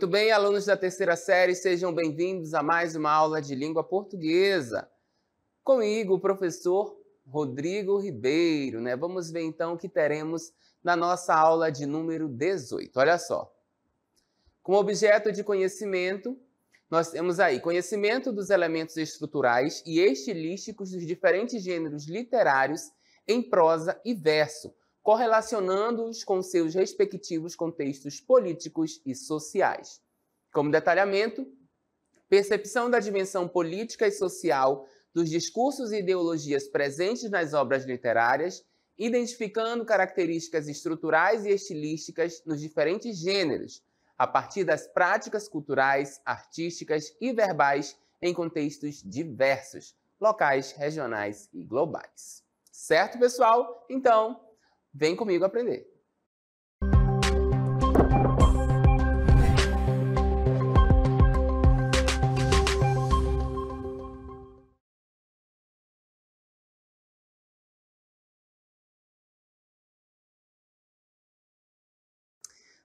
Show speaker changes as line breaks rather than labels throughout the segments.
Muito bem, alunos da terceira série, sejam bem-vindos a mais uma aula de língua portuguesa. Comigo, o professor Rodrigo Ribeiro, né? Vamos ver então o que teremos na nossa aula de número 18. Olha só. Como objeto de conhecimento, nós temos aí conhecimento dos elementos estruturais e estilísticos dos diferentes gêneros literários em prosa e verso, correlacionando-os com seus respectivos contextos políticos e sociais. Como detalhamento, percepção da dimensão política e social dos discursos e ideologias presentes nas obras literárias, identificando características estruturais e estilísticas nos diferentes gêneros, a partir das práticas culturais, artísticas e verbais em contextos diversos, locais, regionais e globais. Certo, pessoal? Então, Vem comigo aprender.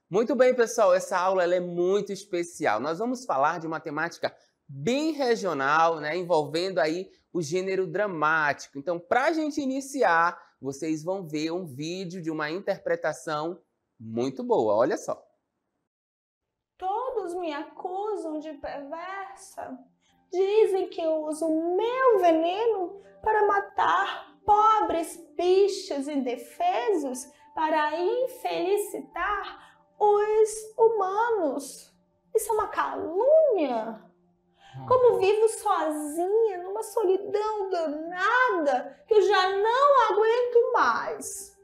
Muito bem, pessoal, essa aula é muito especial. Nós vamos falar de matemática bem regional, né, envolvendo aí o gênero dramático. Então, para a gente iniciar, vocês vão ver um vídeo de uma interpretação muito boa. Olha só.
Todos me acusam de perversa. Dizem que eu uso meu veneno para matar pobres bichos indefesos para infelicitar os humanos. Isso é uma calúnia? Como vivo sozinha, numa solidão danada que eu já não aguento mais.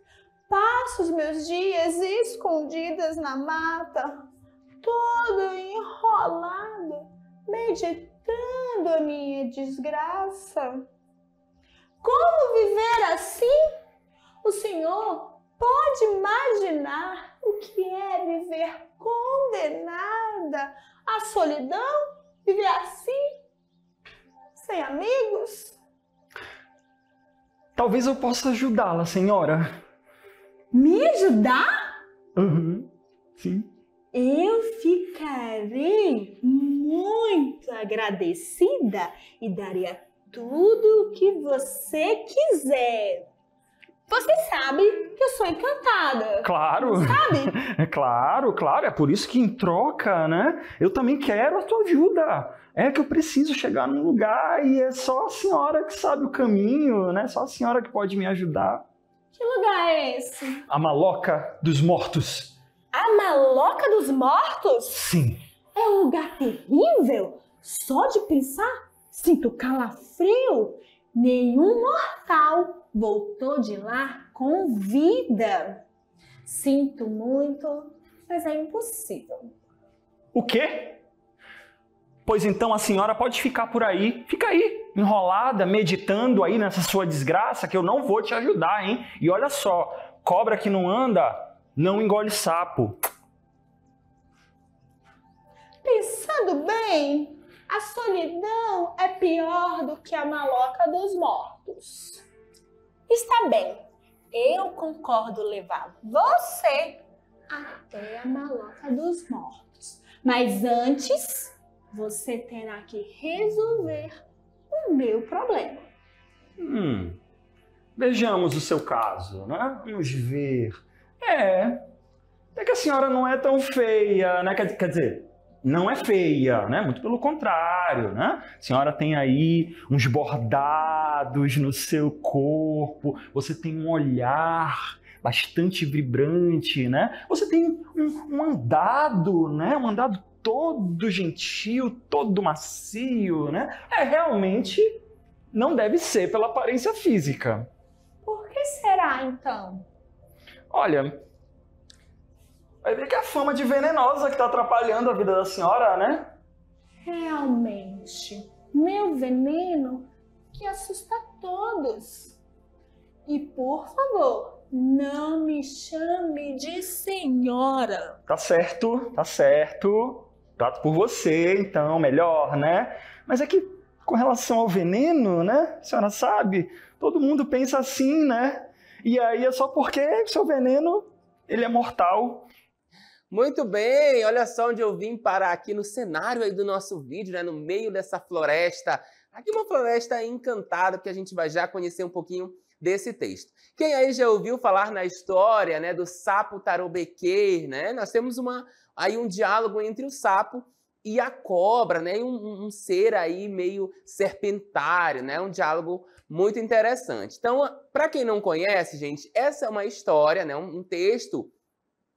Passo os meus dias escondidas na mata, toda enrolada, meditando a minha desgraça. Como viver assim? O Senhor pode imaginar o que é viver condenada à solidão Viver é assim? Sem amigos?
Talvez eu possa ajudá-la, senhora.
Me ajudar?
Uhum, sim.
Eu ficarei muito agradecida e daria tudo o que você quiser. Você sabe que eu sou encantada. Claro. Sabe?
É claro, claro. É por isso que em troca, né? Eu também quero a tua ajuda. É que eu preciso chegar num lugar e é só a senhora que sabe o caminho, né? Só a senhora que pode me ajudar.
Que lugar é esse?
A Maloca dos Mortos.
A Maloca dos Mortos? Sim. É um lugar terrível? Só de pensar, sinto calafrio. Nenhum mortal voltou de lá com vida. Sinto muito, mas é impossível.
O quê? Pois então a senhora pode ficar por aí, fica aí, enrolada, meditando aí nessa sua desgraça, que eu não vou te ajudar, hein? E olha só, cobra que não anda, não engole sapo.
Pensando bem, a solidão é pior do que a maloca dos mortos. Está bem, eu concordo levá-lo, você, até a maloca dos mortos. Mas antes, você terá que resolver o meu problema.
Hum,
vejamos o seu caso, né? Vamos ver. É, é que a senhora não é tão feia, né? Quer, quer dizer, não é feia, né? Muito pelo contrário, né? A senhora tem aí uns bordados no seu corpo, você tem um olhar bastante vibrante, né? Você tem um, um andado, né? Um andado todo gentil, todo macio, né? É realmente não deve ser pela aparência física.
Por que será então?
Olha, vai ver que é a fama de venenosa que está atrapalhando a vida da senhora, né?
Realmente, meu veneno que assusta todos. E por favor, não me chame de senhora.
Tá certo, tá certo. Trato por você, então, melhor, né? Mas é que com relação ao veneno, né? A senhora sabe, todo mundo pensa
assim, né? E aí é só porque seu veneno, ele é mortal. Muito bem, olha só onde eu vim parar aqui no cenário aí do nosso vídeo, né? No meio dessa floresta Aqui uma floresta encantada, porque a gente vai já conhecer um pouquinho desse texto. Quem aí já ouviu falar na história né, do sapo tarobequer, né? Nós temos uma, aí um diálogo entre o sapo e a cobra, né? Um, um, ser aí meio serpentário, né? Um diálogo muito interessante. Então, para quem não conhece, gente, essa é uma história, né? Um, um texto,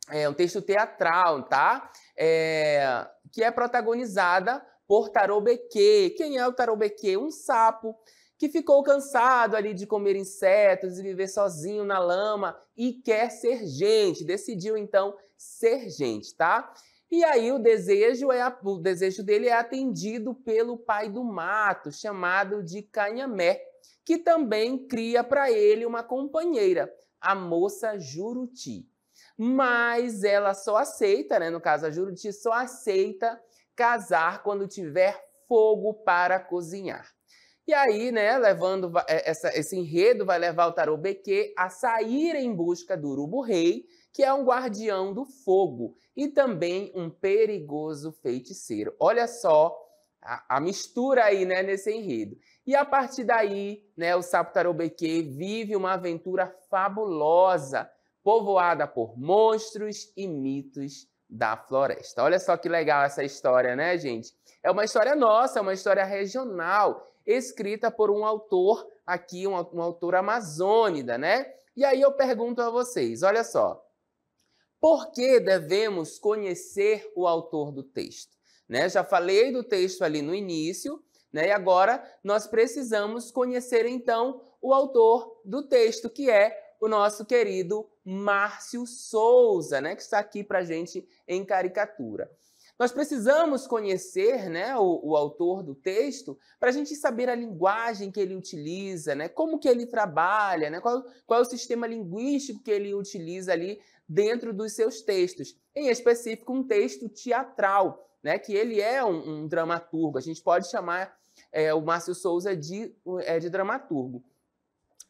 é um texto teatral, tá? É, que é protagonizada por tarobeque. Quem é o tarobeque? Um sapo que ficou cansado ali de comer insetos e viver sozinho na lama e quer ser gente, decidiu então ser gente, tá? E aí o desejo é o desejo dele é atendido pelo pai do mato, chamado de Canhamé, que também cria para ele uma companheira, a moça Juruti. Mas ela só aceita, né, no caso a Juruti só aceita casar quando tiver fogo para cozinhar. E aí, né, levando é, essa, esse enredo vai levar o Tarobeque a sair em busca do urubu rei, que é um guardião do fogo e também um perigoso feiticeiro. Olha só a, a mistura aí, né, nesse enredo. E a partir daí, né, o sapo Tarobeque vive uma aventura fabulosa, povoada por monstros e mitos da floresta. Olha só que legal essa história, né, gente? É uma história nossa, é uma história regional, escrita por um autor aqui, um, um autor amazônida, né? E aí eu pergunto a vocês, olha só, por que devemos conhecer o autor do texto? Né? Já falei do texto ali no início, né? e agora nós precisamos conhecer então o autor do texto, que é o nosso querido Márcio Souza, né, que está aqui para gente em caricatura. Nós precisamos conhecer né, o, o autor do texto para a gente saber a linguagem que ele utiliza, né, como que ele trabalha, né, qual, qual é o sistema linguístico que ele utiliza ali dentro dos seus textos. Em específico, um texto teatral, né, que ele é um, um dramaturgo. A gente pode chamar é, o Márcio Souza de, é, de dramaturgo.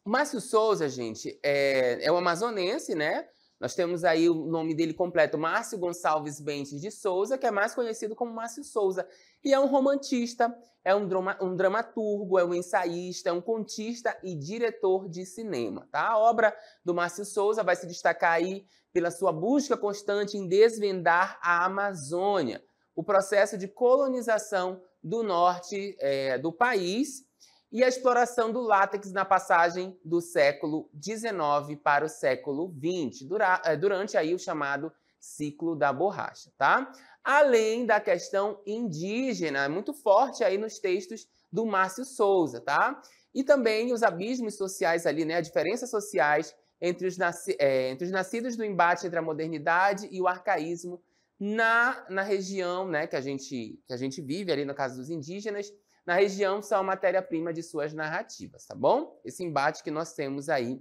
Márcio Souza, gente, é, é um amazonense, né? Nós temos aí o nome dele completo, Márcio Gonçalves Bentes de Souza, que é mais conhecido como Márcio Souza. E é um romantista, é um, drama, um dramaturgo, é um ensaísta, é um contista e diretor de cinema. Tá? A obra do Márcio Souza vai se destacar aí pela sua busca constante em desvendar a Amazônia, o processo de colonização do norte é, do país e a exploração do látex na passagem do século XIX para o século XX, eh, durante aí o chamado ciclo da borracha, tá? Além da questão indígena, é muito forte aí nos textos do Márcio Souza, tá? E também os abismos sociais ali, né? As diferenças sociais entre os, é, entre os nascidos do embate entre a modernidade e o arcaísmo na, na região, né? Que a, gente, que a gente vive ali, no caso dos indígenas, na região são a matéria-prima de suas narrativas, tá bom? Esse embate que nós temos aí,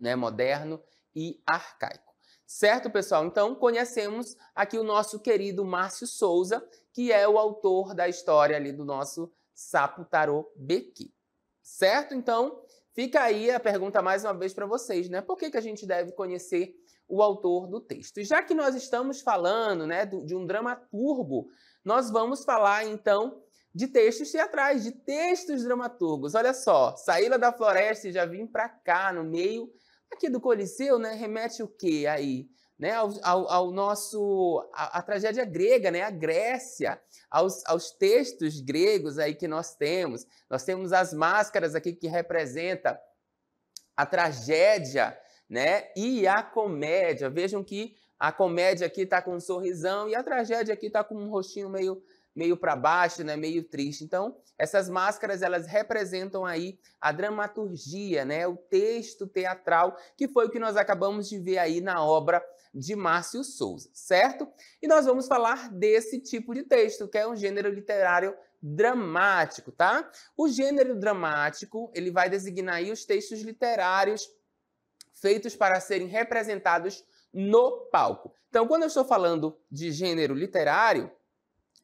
né, moderno e arcaico. Certo, pessoal? Então, conhecemos aqui o nosso querido Márcio Souza, que é o autor da história ali do nosso Sapo Tarô Bequi. Certo? Então, fica aí a pergunta mais uma vez para vocês, né? Por que, que a gente deve conhecer o autor do texto? E já que nós estamos falando né, de um dramaturgo, nós vamos falar, então, de textos teatrais, de textos dramaturgos. Olha só, saí lá da floresta e já vim para cá, no meio aqui do Coliseu, né? Remete o quê aí? Né, ao, ao, ao nosso a, a, tragédia grega, né, a Grécia, aos, aos textos gregos aí que nós temos. Nós temos as máscaras aqui que representa a tragédia, né, e a comédia. Vejam que a comédia aqui está com um sorrisão e a tragédia aqui está com um rostinho meio meio para baixo, né, meio triste. Então, essas máscaras elas representam aí a dramaturgia, né, o texto teatral, que foi o que nós acabamos de ver aí na obra de Márcio Souza, certo? E nós vamos falar desse tipo de texto, que é um gênero literário dramático, tá? O gênero dramático, ele vai designar aí os textos literários feitos para serem representados no palco. Então, quando eu estou falando de gênero literário,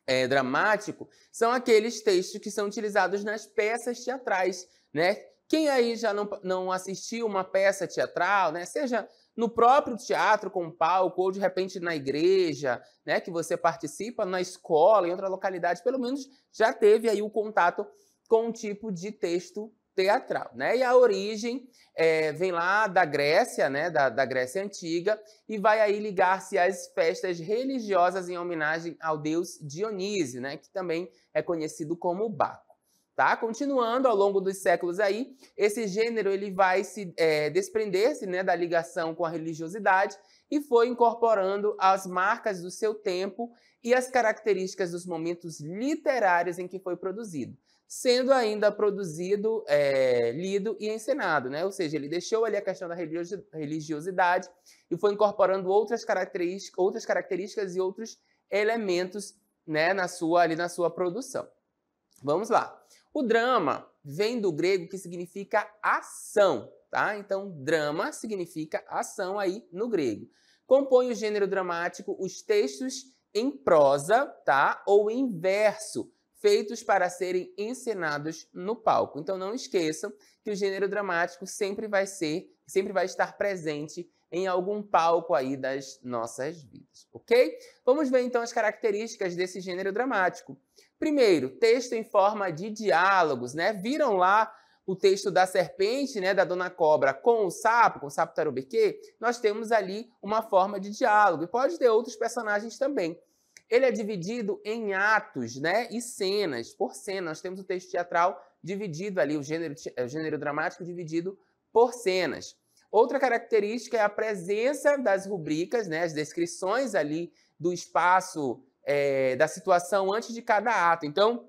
é, dramático são aqueles textos que são utilizados nas peças teatrais, né? Quem aí já não, não assistiu uma peça teatral, né? Seja no próprio teatro com palco ou de repente na igreja, né? Que você participa, na escola, em outra localidade, pelo menos já teve aí o contato com um tipo de texto teatral, né? E a origem é, vem lá da Grécia, né? Da, da Grécia antiga e vai aí ligar-se às festas religiosas em homenagem ao deus Dionísio, né? Que também é conhecido como Baco. Tá? Continuando ao longo dos séculos aí, esse gênero ele vai se é, desprender-se né, da ligação com a religiosidade e foi incorporando as marcas do seu tempo e as características dos momentos literários em que foi produzido sendo ainda produzido, é, lido e encenado, né? Ou seja, ele deixou ali a questão da religiosidade e foi incorporando outras características, outras características e outros elementos, né, na sua ali na sua produção. Vamos lá. O drama vem do grego que significa ação, tá? Então, drama significa ação aí no grego. Compõe o gênero dramático os textos em prosa, tá? Ou em verso feitos para serem encenados no palco. Então não esqueçam que o gênero dramático sempre vai ser, sempre vai estar presente em algum palco aí das nossas vidas, ok? Vamos ver então as características desse gênero dramático. Primeiro, texto em forma de diálogos, né? Viram lá o texto da serpente, né, da dona cobra com o sapo, com o sapo tarubeque, nós temos ali uma forma de diálogo. E pode ter outros personagens também. Ele é dividido em atos né, e cenas. Por cena, nós temos o texto teatral dividido ali, o gênero, é, o gênero dramático dividido por cenas. Outra característica é a presença das rubricas, né, as descrições ali do espaço, é, da situação antes de cada ato. Então,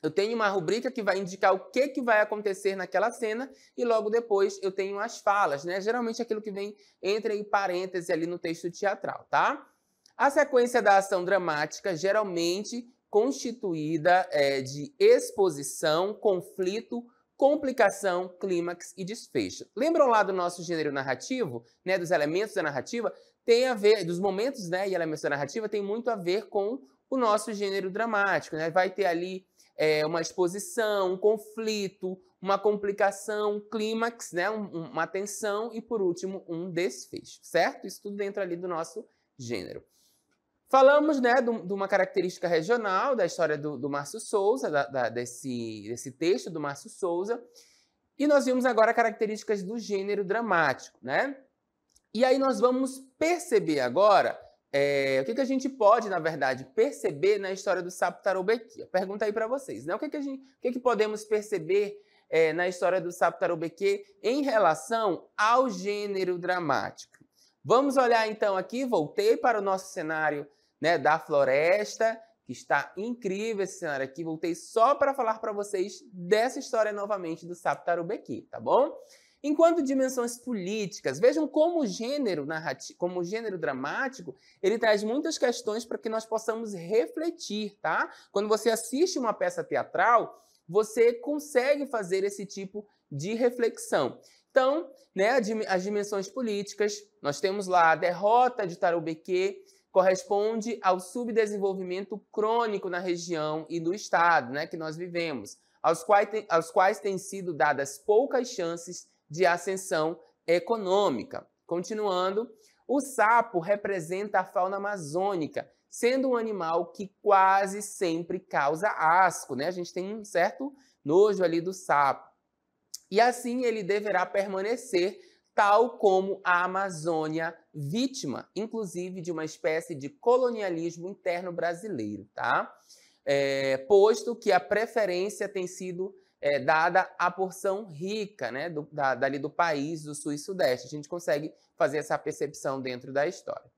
eu tenho uma rubrica que vai indicar o que, que vai acontecer naquela cena e logo depois eu tenho as falas, né? Geralmente é aquilo que vem entra em parêntese ali no texto teatral, tá? A sequência da ação dramática, geralmente constituída é, de exposição, conflito, complicação, clímax e desfecho. Lembram lá do nosso gênero narrativo, né, dos elementos da narrativa? Tem a ver, dos momentos né, e elementos da narrativa, tem muito a ver com o nosso gênero dramático. Né? Vai ter ali é, uma exposição, um conflito, uma complicação, um clímax, né, um, uma tensão e, por último, um desfecho, certo? Isso tudo dentro ali do nosso gênero. Falamos né, de uma característica regional da história do, do Márcio Souza, da, da, desse, desse texto do Márcio Souza, e nós vimos agora características do gênero dramático, né? E aí nós vamos perceber agora é, o que, que a gente pode, na verdade, perceber na história do sapo tarubequia. Pergunta aí para vocês, né? O que, que, a gente, o que, que podemos perceber é, na história do sapo tarubequê em relação ao gênero dramático? Vamos olhar então aqui, voltei para o nosso cenário né, da floresta, que está incrível esse cenário aqui. Voltei só para falar para vocês dessa história novamente do sapo tarubeki, tá bom? Enquanto dimensões políticas, vejam como o gênero narrativo, como o gênero dramático, ele traz muitas questões para que nós possamos refletir, tá? Quando você assiste uma peça teatral, você consegue fazer esse tipo de reflexão. Então, né, as dimensões políticas, nós temos lá a derrota de Tarubeque, corresponde ao subdesenvolvimento crônico na região e no estado né, que nós vivemos, aos quais, tem, aos quais têm sido dadas poucas chances de ascensão econômica. Continuando, o sapo representa a fauna amazônica, sendo um animal que quase sempre causa asco, né? A gente tem um certo nojo ali do sapo. E assim ele deverá permanecer tal como a Amazônia, vítima, inclusive, de uma espécie de colonialismo interno brasileiro, tá? É, posto que a preferência tem sido é, dada à porção rica, né, do, da, dali do país, do sul e sudeste. A gente consegue fazer essa percepção dentro da história.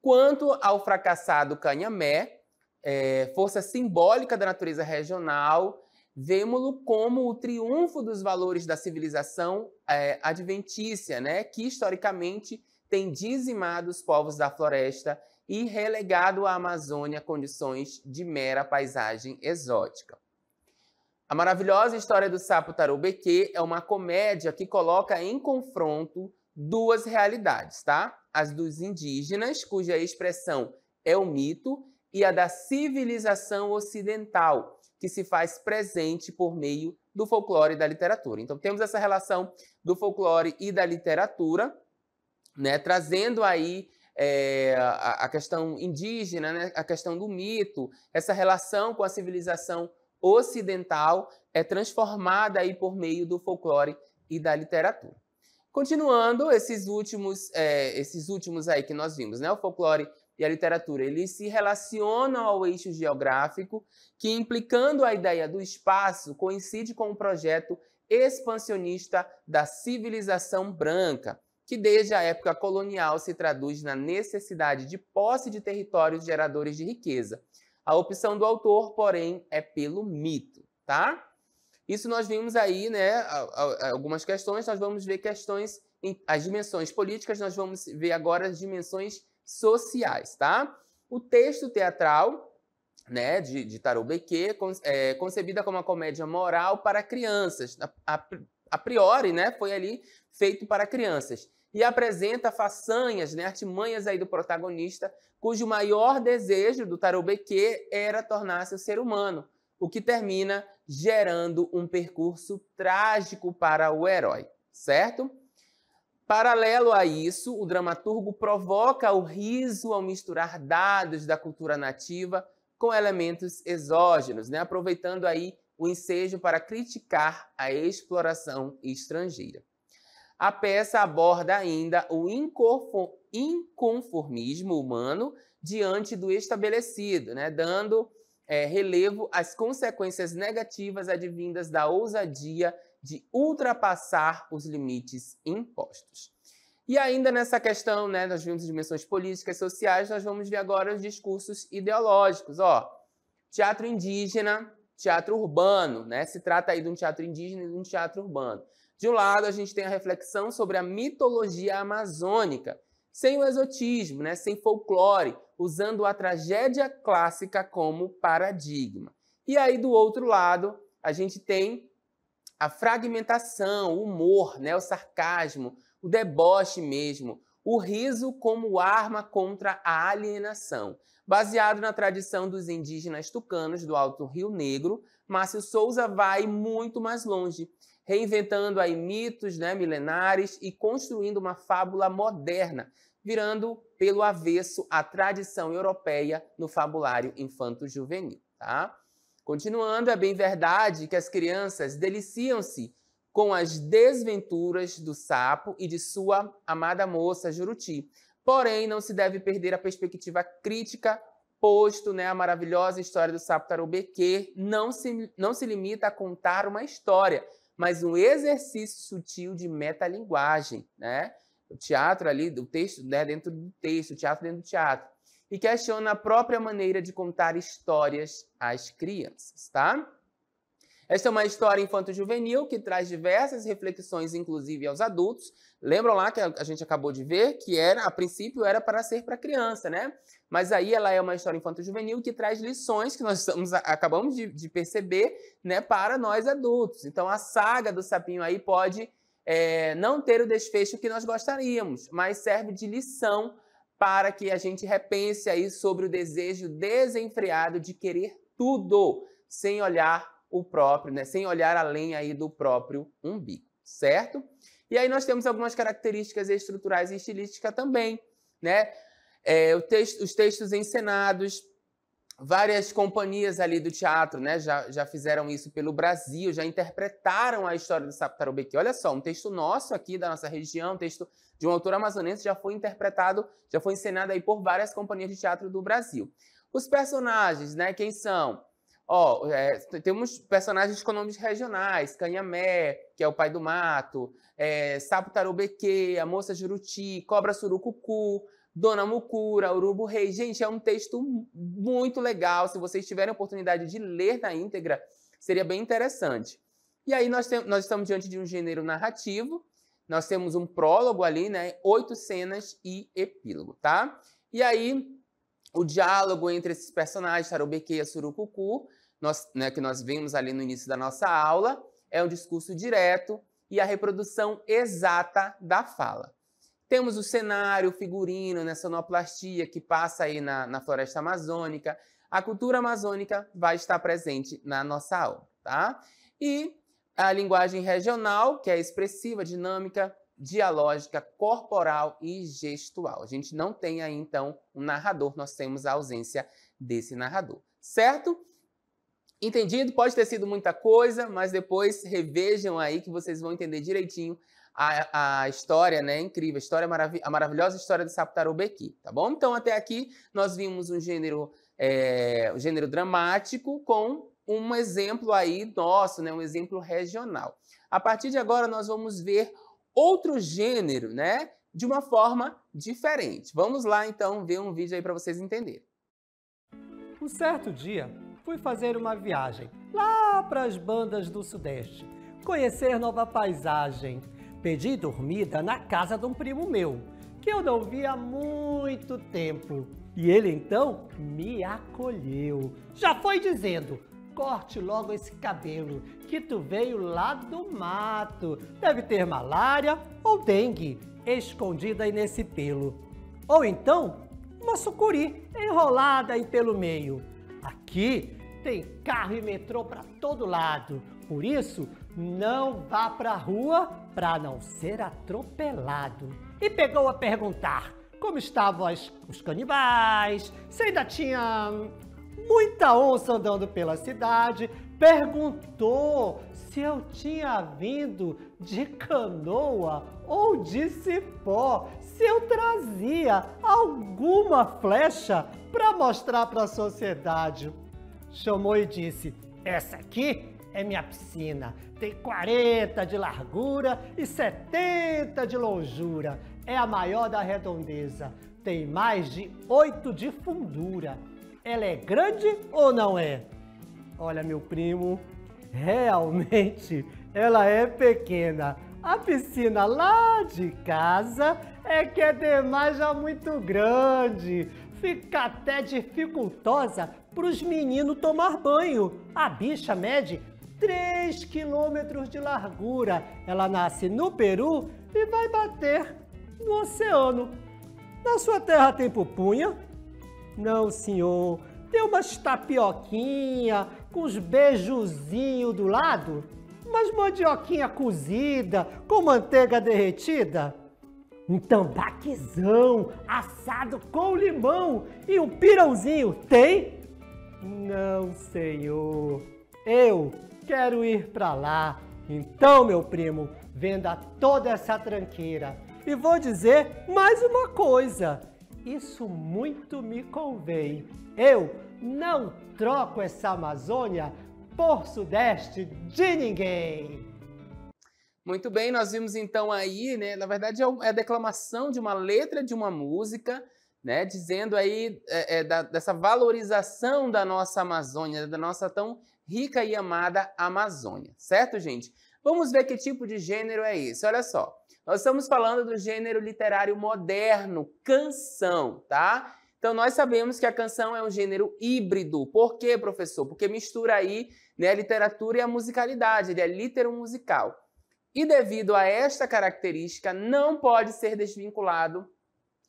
Quanto ao fracassado Canhamé, é, força simbólica da natureza regional, vemos lo como o triunfo dos valores da civilização é, adventícia, né, que historicamente tem dizimado os povos da floresta e relegado a Amazônia a condições de mera paisagem exótica. A maravilhosa história do sapo Taroubeque é uma comédia que coloca em confronto duas realidades, tá? As dos indígenas, cuja expressão é o mito, e a da civilização ocidental, que se faz presente por meio do folclore e da literatura. Então temos essa relação do folclore e da literatura, né, trazendo aí é, a, a, questão indígena, né, a questão do mito, essa relação com a civilização ocidental é transformada aí por meio do folclore e da literatura. Continuando, esses últimos, é, esses últimos aí que nós vimos, né, o folclore e a literatura, eles se relacionam ao eixo geográfico, que implicando a ideia do espaço, coincide com o projeto expansionista da civilização branca, que desde a época colonial se traduz na necessidade de posse de territórios geradores de riqueza. A opção do autor, porém, é pelo mito, tá? Isso nós vimos aí, né, algumas questões, nós vamos ver questões, as dimensões políticas, nós vamos ver agora as dimensões sociais, tá? O texto teatral né, de, de Tarot é, concebida como uma comédia moral para crianças. A, a, a, priori, né, foi ali feito para crianças. E apresenta façanhas, né, artimanhas aí do protagonista, cujo maior desejo do Tarot Bequet era tornar-se um ser humano, o que termina gerando um percurso trágico para o herói, certo? Paralelo a isso, o dramaturgo provoca o riso ao misturar dados da cultura nativa com elementos exógenos, né? aproveitando aí o ensejo para criticar a exploração estrangeira. A peça aborda ainda o inconformismo humano diante do estabelecido, né? dando é, relevo às consequências negativas advindas da ousadia de ultrapassar os limites impostos. E ainda nessa questão, né, nós vimos dimensões políticas, e sociais, nós vamos ver agora os discursos ideológicos, ó. Teatro indígena, teatro urbano, né? Se trata aí de um teatro indígena e de um teatro urbano. De um lado, a gente tem a reflexão sobre a mitologia amazônica, sem o exotismo, né? sem folclore, usando a tragédia clássica como paradigma. E aí, do outro lado, a gente tem a fragmentação, o humor, né, o sarcasmo, o deboche mesmo, o riso como arma contra a alienação. Baseado na tradição dos indígenas tucanos do Alto Rio Negro, Márcio Souza vai muito mais longe, reinventando aí mitos né, milenares e construindo uma fábula moderna, virando pelo avesso a tradição europeia no fabulário infanto-juvenil. Tá? Continuando, é bem verdade que as crianças deliciam-se com as desventuras do sapo e de sua amada moça Juruti. Porém, não se deve perder a perspectiva crítica, posto né, a maravilhosa história do sapo tarubeque não se, não se limita a contar uma história, mas um exercício sutil de metalinguagem. Né? O teatro ali, do texto né, dentro do texto, o teatro dentro do teatro e questiona a própria maneira de contar histórias às crianças, tá? Esta é uma história infanto-juvenil que traz diversas reflexões, inclusive aos adultos. Lembram lá que a gente acabou de ver que era, a princípio era para ser para criança, né? Mas aí ela é uma história infanto-juvenil que traz lições que nós estamos, acabamos de, de, perceber, né, para nós adultos. Então a saga do sapinho aí pode é, não ter o desfecho que nós gostaríamos, mas serve de lição para que a gente repense aí sobre o desejo desenfreado de querer tudo, sem olhar o próprio, né? Sem olhar além aí do próprio umbigo, certo? E aí nós temos algumas características estruturais e estilísticas também, né? É, os textos encenados, várias companhias ali do teatro, né, já, já fizeram isso pelo Brasil, já interpretaram a história do Sapo Tarubequi. Olha só, um texto nosso aqui da nossa região, um texto de um autor amazonense já foi interpretado, já foi encenado aí por várias companhias de teatro do Brasil. Os personagens, né, quem são? Ó, é, temos personagens com nomes regionais, Canhamé, que é o pai do mato, é, Sapo Tarubeque, a moça Juruti, Cobra Surucucu, Dona Mucura, Urubu Rei. Gente, é um texto muito legal. Se vocês tiverem oportunidade de ler na íntegra, seria bem interessante. E aí nós, tem, nós estamos diante de um gênero narrativo. Nós temos um prólogo ali, né? Oito cenas e epílogo, tá? E aí o diálogo entre esses personagens, e Surucucu, nós, né, que nós vimos ali no início da nossa aula, é um discurso direto e a reprodução exata da fala. Temos o cenário, o figurino, nessa né, sonoplastia que passa aí na, na floresta amazônica. A cultura amazônica vai estar presente na nossa aula, tá? E a linguagem regional, que é expressiva, dinâmica, dialógica, corporal e gestual. A gente não tem aí, então, um narrador, nós temos a ausência desse narrador, certo? Entendido? Pode ter sido muita coisa, mas depois revejam aí que vocês vão entender direitinho a, a história, né? Incrível, a, história marav a maravilhosa história de Saptaro Beki, tá bom? Então, até aqui, nós vimos um gênero, é, um gênero dramático com um exemplo aí nosso, né? Um exemplo regional. A partir de agora, nós vamos ver outro gênero, né? De uma forma diferente. Vamos lá, então, ver um vídeo aí para vocês entenderem. Um certo dia, fui
fazer uma viagem lá para as bandas do Sudeste, conhecer nova paisagem, Pedi dormida na casa de um primo meu, que eu não via há muito tempo. E ele então me acolheu. Já foi dizendo: corte logo esse cabelo, que tu veio lá do mato. Deve ter malária ou dengue escondida aí nesse pelo. Ou então, uma sucuri enrolada aí pelo meio. Aqui tem carro e metrô para todo lado. Por isso, não vá pra rua para não ser atropelado. E pegou a perguntar como estavam as, os canibais, se ainda tinha muita onça andando pela cidade, perguntou se eu tinha vindo de canoa ou de cipó, se eu trazia alguma flecha para mostrar para a sociedade. Chamou e disse: Essa aqui é minha piscina. Tem 40 de largura e 70 de longura. É a maior da redondeza. Tem mais de 8 de fundura. Ela é grande ou não é? Olha, meu primo, realmente ela é pequena. A piscina lá de casa é que é demais já muito grande. Fica até dificultosa para os meninos tomar banho. A bicha mede 3 quilômetros de largura. Ela nasce no Peru e vai bater no oceano. Na sua terra tem pupunha? Não, senhor. Tem umas tapioquinha com os beijuzinhos do lado? Umas mandioquinha cozida com manteiga derretida? Um então tambaquezão assado com limão e um pirãozinho, tem? Não, senhor. Eu quero ir para lá. Então, meu primo, venda toda essa tranqueira. E vou dizer mais uma coisa: isso muito me convém. Eu não troco essa Amazônia por
Sudeste de ninguém. Muito bem, nós vimos então aí, né? Na verdade, é, é a declamação de uma letra de uma música, né? Dizendo aí é, é, da, dessa valorização da nossa Amazônia, da nossa tão rica e amada Amazônia, certo, gente? Vamos ver que tipo de gênero é esse. Olha só, nós estamos falando do gênero literário moderno, canção, tá? Então nós sabemos que a canção é um gênero híbrido. Por quê, professor? Porque mistura aí né, a literatura e a musicalidade, ele é litero musical. E devido a esta característica, não pode ser desvinculado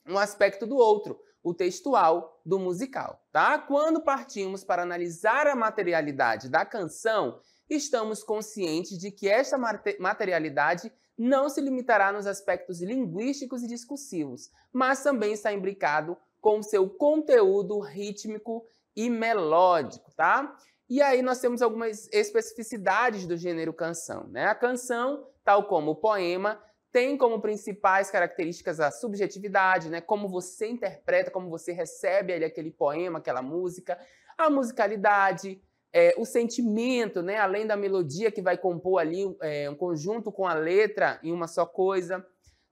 um aspecto do outro o textual do musical, tá? Quando partimos para analisar a materialidade da canção, estamos conscientes de que esta materialidade não se limitará nos aspectos linguísticos e discursivos, mas também está imbricado com seu conteúdo rítmico e melódico, tá? E aí nós temos algumas especificidades do gênero canção, né? A canção, tal como o poema, tem como principais características a subjetividade, né? Como você interpreta, como você recebe ali aquele poema, aquela música, a musicalidade, é, o sentimento, né? Além da melodia que vai compor ali é, um conjunto com a letra em uma só coisa.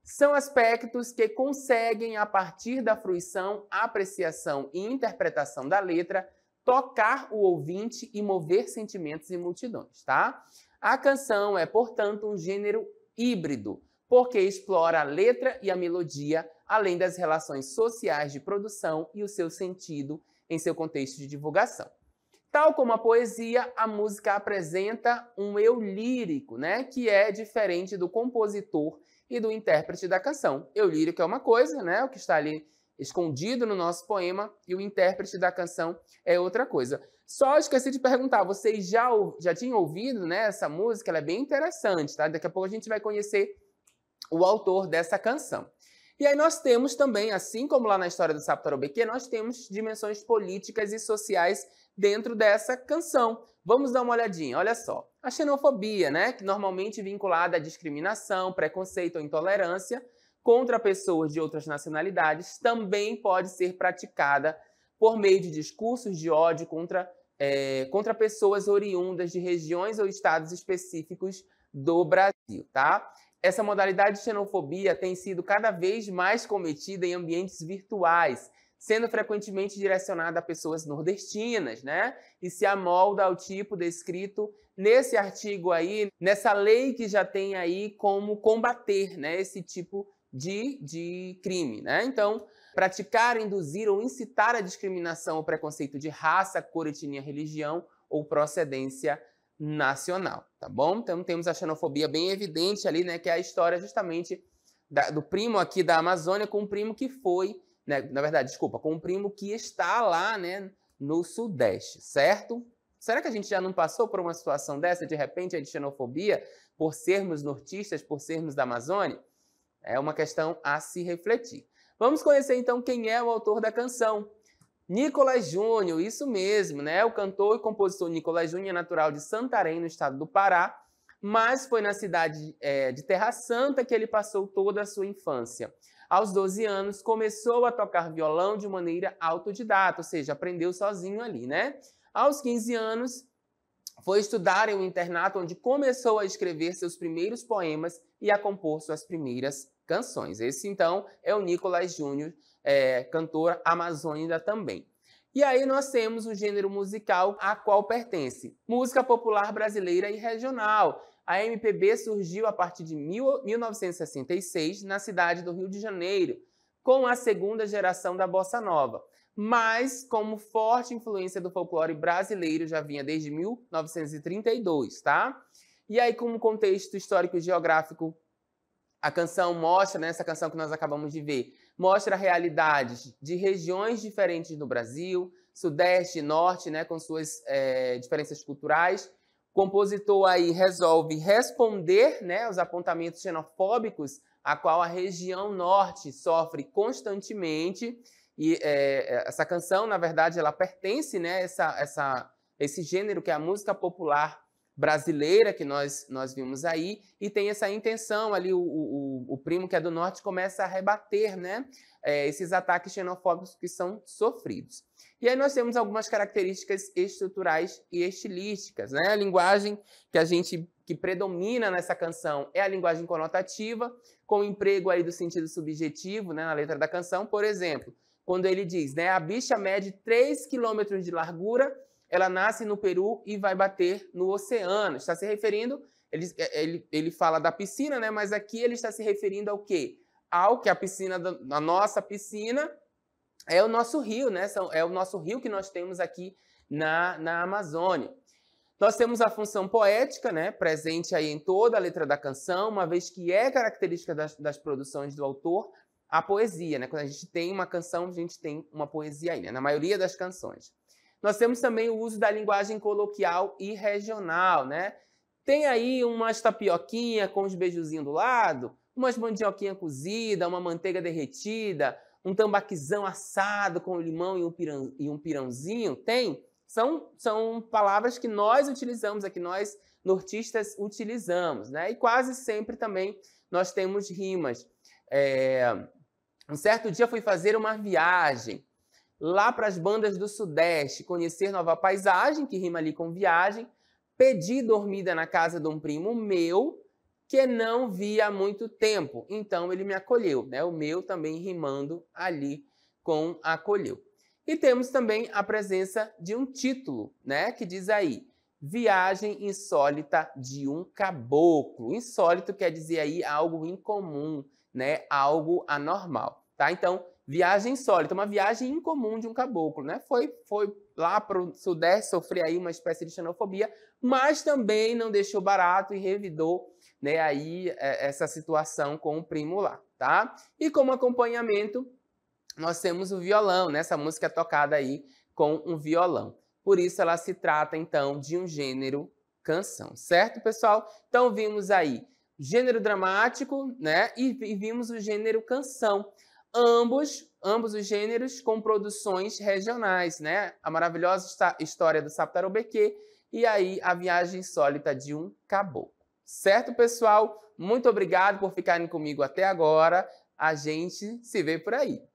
São aspectos que conseguem, a partir da fruição, apreciação e interpretação da letra, tocar o ouvinte e mover sentimentos e multidões, tá? A canção é, portanto, um gênero híbrido porque explora a letra e a melodia, além das relações sociais de produção e o seu sentido em seu contexto de divulgação. Tal como a poesia, a música apresenta um eu lírico, né, que é diferente do compositor e do intérprete da canção. Eu lírico é uma coisa, né, o que está ali escondido no nosso poema e o intérprete da canção é outra coisa. Só esqueci de perguntar, vocês já, já tinham ouvido né, essa música? Ela é bem interessante, tá? Daqui a pouco a gente vai conhecer o autor dessa canção. E aí nós temos também, assim como lá na história do Sapo Tarobequê, nós temos dimensões políticas e sociais dentro dessa canção. Vamos dar uma olhadinha, olha só. A xenofobia, né, que normalmente é vinculada à discriminação, preconceito ou intolerância contra pessoas de outras nacionalidades, também pode ser praticada por meio de discursos de ódio contra, é, contra pessoas oriundas de regiões ou estados específicos do Brasil, tá? Essa modalidade de xenofobia tem sido cada vez mais cometida em ambientes virtuais, sendo frequentemente direcionada a pessoas nordestinas, né? E se amolda ao tipo descrito nesse artigo aí, nessa lei que já tem aí como combater, né, esse tipo de, de crime, né? Então, praticar, induzir ou incitar a discriminação ou preconceito de raça, cor, etnia, religião ou procedência nacional, tá bom? Então temos a xenofobia bem evidente ali, né, que é a história justamente da, do primo aqui da Amazônia com o primo que foi, né, na verdade, desculpa, com o primo que está lá, né, no Sudeste, certo? Será que a gente já não passou por uma situação dessa, de repente, de xenofobia, por sermos nortistas, por sermos da Amazônia? É uma questão a se refletir. Vamos conhecer então quem é o autor da canção. Nicolás Júnior, isso mesmo, né? O cantor e compositor Nicolás Júnior é natural de Santarém, no estado do Pará, mas foi na cidade é, de Terra Santa que ele passou toda a sua infância. Aos 12 anos, começou a tocar violão de maneira autodidata, ou seja, aprendeu sozinho ali, né? Aos 15 anos, foi estudar em um internato onde começou a escrever seus primeiros poemas e a compor suas primeiras canções. Esse, então, é o Nicolás Júnior é, cantora amazônica também. E aí nós temos o gênero musical a qual pertence música popular brasileira e regional. A MPB surgiu a partir de 1966 na cidade do Rio de Janeiro, com a segunda geração da bossa nova. Mas como forte influência do folclore brasileiro já vinha desde 1932, tá? E aí como contexto histórico e geográfico, a canção mostra, né, essa canção que nós acabamos de ver, mostra realidades de regiões diferentes no Brasil, Sudeste e Norte, né, com suas é, diferenças culturais. O compositor aí resolve responder né, aos apontamentos xenofóbicos a qual a região norte sofre constantemente. E é, essa canção, na verdade, ela pertence né, essa, essa, esse gênero que é a música popular brasileira que nós, nós vimos aí, e tem essa intenção ali, o, o, o primo que é do norte começa a rebater né, é, esses ataques xenofóbicos que são sofridos. E aí nós temos algumas características estruturais e estilísticas. Né? A linguagem que a gente que predomina nessa canção é a linguagem conotativa, com o emprego aí do sentido subjetivo né, na letra da canção, por exemplo, quando ele diz, né, a bicha mede 3 quilômetros de largura ela nasce no Peru e vai bater no oceano. Está se referindo, ele, é, ele, ele fala da piscina, né? mas aqui ele está se referindo ao quê? Ao que a piscina, da, a nossa piscina, é o nosso rio, né? É o nosso rio que nós temos aqui na, na Amazônia. Nós temos a função poética, né, presente aí em toda a letra da canção, uma vez que é característica das, das produções do autor, a poesia, né? Quando a gente tem uma canção, a gente tem uma poesia aí, né? na maioria das canções. Nós temos também o uso da linguagem coloquial e regional, né? Tem aí umas tapioquinha com os beijuzinhos do lado, umas mandioquinha cozida, uma manteiga derretida, um tambaquizão assado com limão e um, pirão, e um pirãozinho, tem? São, são palavras que nós utilizamos aqui, é nós nortistas utilizamos, né? E quase sempre também nós temos rimas. É... Um certo dia fui fazer uma viagem lá para as bandas do Sudeste, conhecer nova paisagem, que rima ali com viagem, pedi dormida na casa de um primo meu, que não via há muito tempo. Então ele me acolheu, né? O meu também rimando ali com acolheu. E temos também a presença de um título, né? Que diz aí: Viagem insólita de um caboclo. Insólito quer dizer aí algo incomum, né? Algo anormal, tá? Então, Viagem insólita, uma viagem incomum de um caboclo, né? Foi, foi lá para o Sudeste sofrer aí uma espécie de xenofobia, mas também não deixou barato e revidou né, aí é, essa situação com o primo lá, tá? E como acompanhamento, nós temos o violão, né? Essa música é tocada aí com um violão. Por isso ela se trata então de um gênero canção, certo, pessoal? Então vimos aí gênero dramático, né? E, e vimos o gênero canção ambos, ambos os gêneros com produções regionais, né? A maravilhosa história do Saptarobequê e aí a viagem insólita de um caboclo. Certo, pessoal? Muito obrigado por ficarem comigo até agora. A gente se vê por aí.